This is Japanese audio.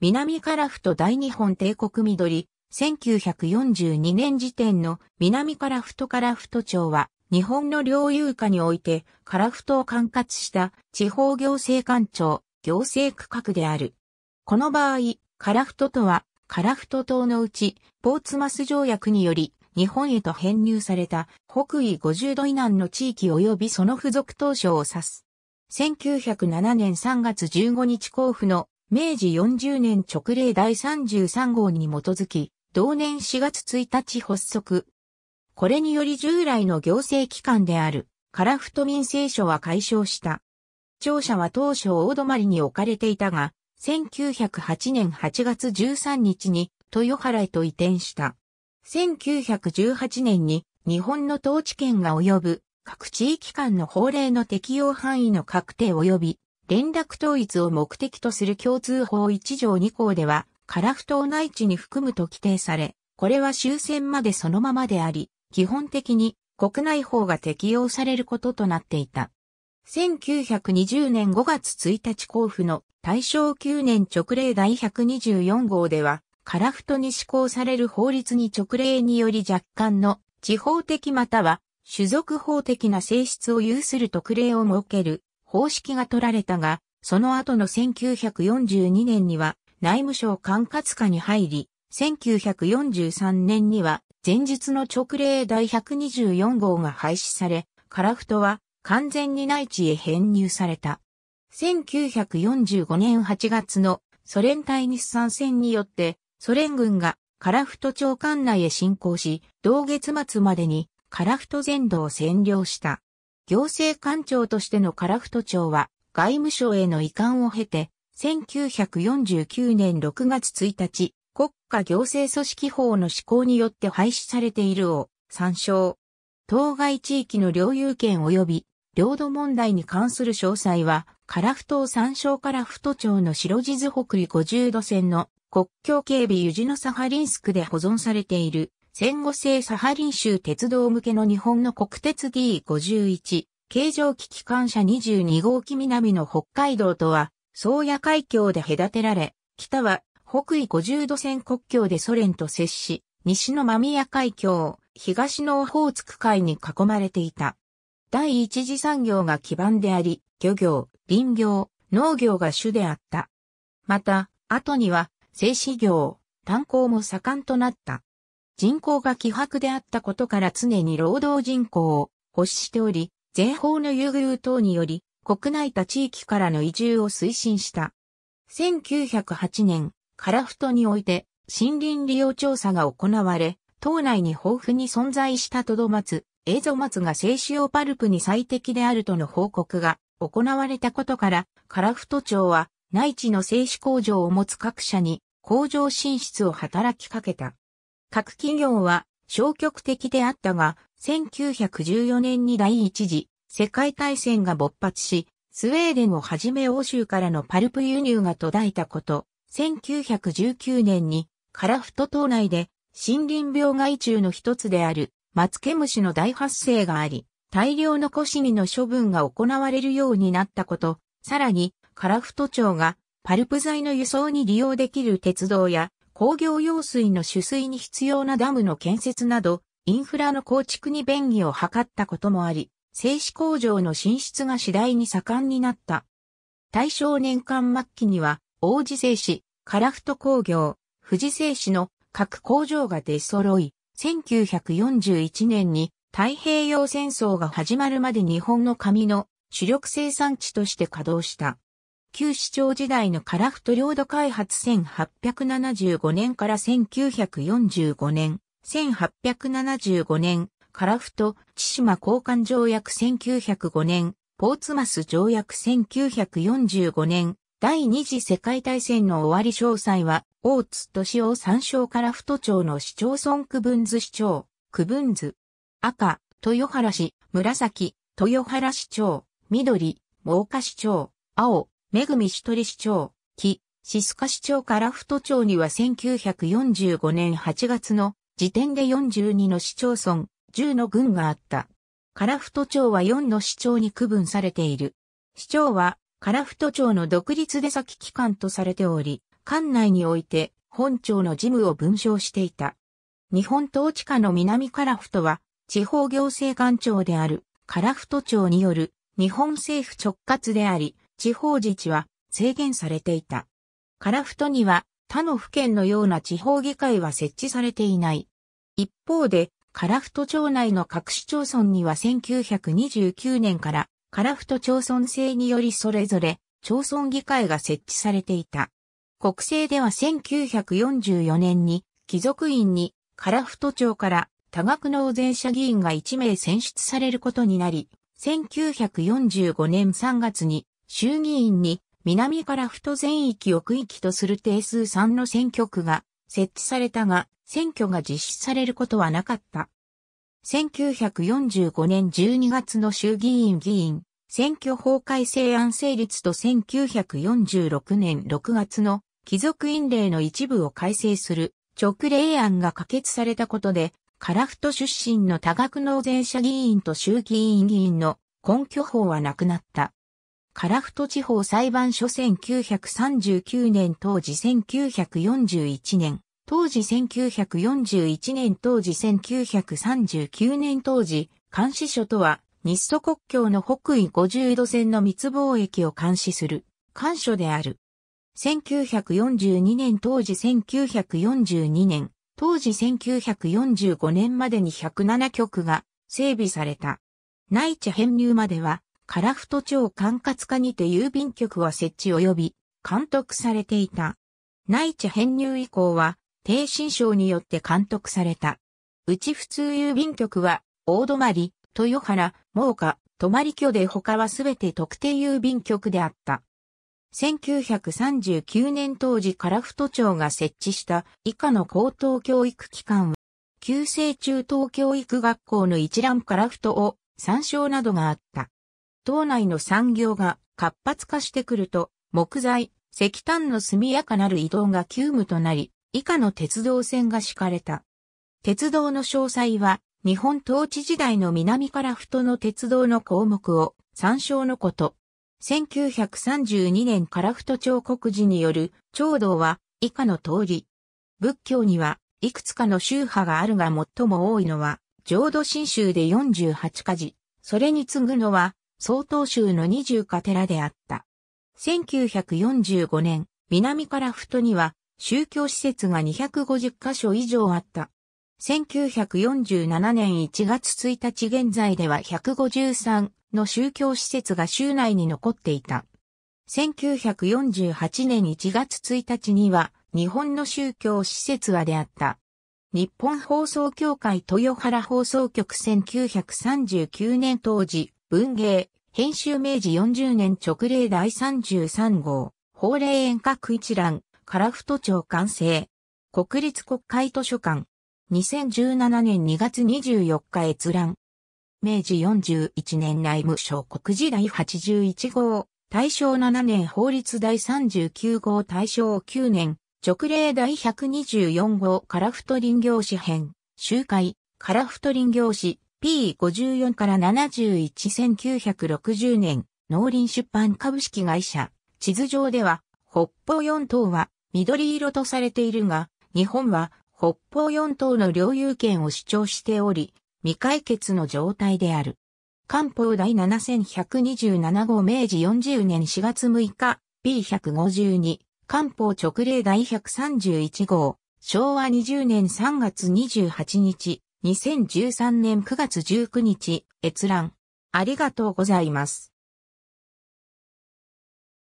南カラフト大日本帝国緑、1942年時点の南カラフトカラフト町は、日本の領有下において、カラフトを管轄した地方行政官庁、行政区画である。この場合、カラフトとは、カラフト島のうち、ポーツマス条約により、日本へと編入された北緯50度以南の地域及びその付属当初を指す。1907年3月15日交付の明治40年直令第33号に基づき、同年4月1日発足。これにより従来の行政機関である、カラフト民政所は解消した。庁舎は当初大泊に置かれていたが、1908年8月13日に豊原へと移転した。1918年に日本の統治権が及ぶ各地域間の法令の適用範囲の確定及び連絡統一を目的とする共通法1条2項では、カラフを内地に含むと規定され、これは終戦までそのままであり、基本的に国内法が適用されることとなっていた。1920年5月1日交付の大正9年直令第124号では、カラフトに施行される法律に直令により若干の地方的または種族法的な性質を有する特例を設ける方式が取られたが、その後の1942年には内務省管轄下に入り、1943年には前述の直令第124号が廃止され、カラフトは完全に内地へ編入された。1945年8月のソ連対日参戦によってソ連軍がカラフト町管内へ侵攻し、同月末までにカラフト全土を占領した。行政官庁としての樺太町は外務省への移管を経て、1949年6月1日、国家行政組織法の施行によって廃止されているを参照。当該地域の領有権及び領土問題に関する詳細は、樺太を参照樺太町の白地図北緯50度線の国境警備ユジノサハリンスクで保存されている。戦後製サハリン州鉄道向けの日本の国鉄 D51、形状機機関車22号機南の北海道とは、宗谷海峡で隔てられ、北は北緯50度線国境でソ連と接し、西の間宮海峡、東のオホーツク海に囲まれていた。第一次産業が基盤であり、漁業、林業、農業が主であった。また、後には、製紙業、炭鉱も盛んとなった。人口が希薄であったことから常に労働人口を欲しており、税法の優遇等により、国内他地域からの移住を推進した。1908年、カラフトにおいて森林利用調査が行われ、島内に豊富に存在したトドマツ、エゾマツが静止用パルプに最適であるとの報告が行われたことから、カラフト町は内地の静止工場を持つ各社に工場進出を働きかけた。各企業は消極的であったが、1914年に第一次世界大戦が勃発し、スウェーデンをはじめ欧州からのパルプ輸入が途絶えたこと、1919年にカラフト島内で森林病害虫の一つであるマツケムシの大発生があり、大量のコシミの処分が行われるようになったこと、さらにカラフト町がパルプ材の輸送に利用できる鉄道や工業用水の取水に必要なダムの建設など、インフラの構築に便宜を図ったこともあり、製紙工場の進出が次第に盛んになった。大正年間末期には、王子製紙、樺太工業、富士製紙の各工場が出揃い、1941年に太平洋戦争が始まるまで日本の紙の主力生産地として稼働した。旧市長時代のカラフト領土開発1875年から1945年、1875年、カラフト、千島交換条約1905年、ポーツマス条約1945年、第二次世界大戦の終わり詳細は、大津市夫参照フト町の市町村区分図市長、区分図。赤、豊原市、紫、豊原市長、緑、真岡市長、青、めぐみしとり市長、木、シスカ市長から太町には1945年8月の時点で42の市町村、10の郡があった。フ太町は4の市町に区分されている。市長は、フ太町の独立出先機関とされており、館内において本町の事務を分章していた。日本統治下の南フ太は、地方行政官庁であるフ太町による日本政府直轄であり、地方自治は制限されていた。カラフトには他の府県のような地方議会は設置されていない。一方で、カラフト町内の各市町村には1929年からカラフト町村制によりそれぞれ町村議会が設置されていた。国政では1944年に貴族院にカラフト町から多額の大前者議員が1名選出されることになり、1945年3月に衆議院に南から太全域を区域とする定数3の選挙区が設置されたが、選挙が実施されることはなかった。1945年12月の衆議院議員、選挙法改正案成立と1946年6月の貴族院令の一部を改正する直令案が可決されたことで、カラフト出身の多額納税者議員と衆議院議員の根拠法はなくなった。カラフト地方裁判所1939年当時1941年、当時1941年当時1939年当時、監視所とは、日ソ国境の北緯50度線の密貿易を監視する、監所である。1942年当時1942年、当時1945年までに107局が整備された。内地編入まではカラフト町管轄下にて郵便局は設置及び監督されていた。内地編入以降は、低新省によって監督された。うち普通郵便局は、大泊、豊原、真岡、泊居で他はすべて特定郵便局であった。1939年当時カラフト町が設置した以下の高等教育機関は、旧制中等教育学校の一覧カラフトを参照などがあった。島内の産業が活発化してくると、木材、石炭の速やかなる移動が急務となり、以下の鉄道線が敷かれた。鉄道の詳細は、日本統治時代の南から太の鉄道の項目を参照のこと。1932年から太彫刻時による長道は以下の通り。仏教にはいくつかの宗派があるが最も多いのは、浄土真宗で48か事。それに次ぐのは総統州の二十か寺であった。1945年、南フトには宗教施設が250カ所以上あった。1947年1月1日現在では153の宗教施設が州内に残っていた。1948年1月1日には日本の宗教施設はであった。日本放送協会豊原放送局1939年当時、文芸、編集明治40年直令第33号、法令遠隔一覧、樺太町完成。国立国会図書館。2017年2月24日閲覧。明治41年内務省国時第81号、大正7年法律第39号大正9年、直令第124号樺太林業史編、集会、樺太林業史、P54 から71 1960年、農林出版株式会社、地図上では、北方四島は緑色とされているが、日本は北方四島の領有権を主張しており、未解決の状態である。官報第7127号明治40年4月6日 P152 官報直令第131号昭和20年3月28日2013年9月19日、閲覧。ありがとうございます。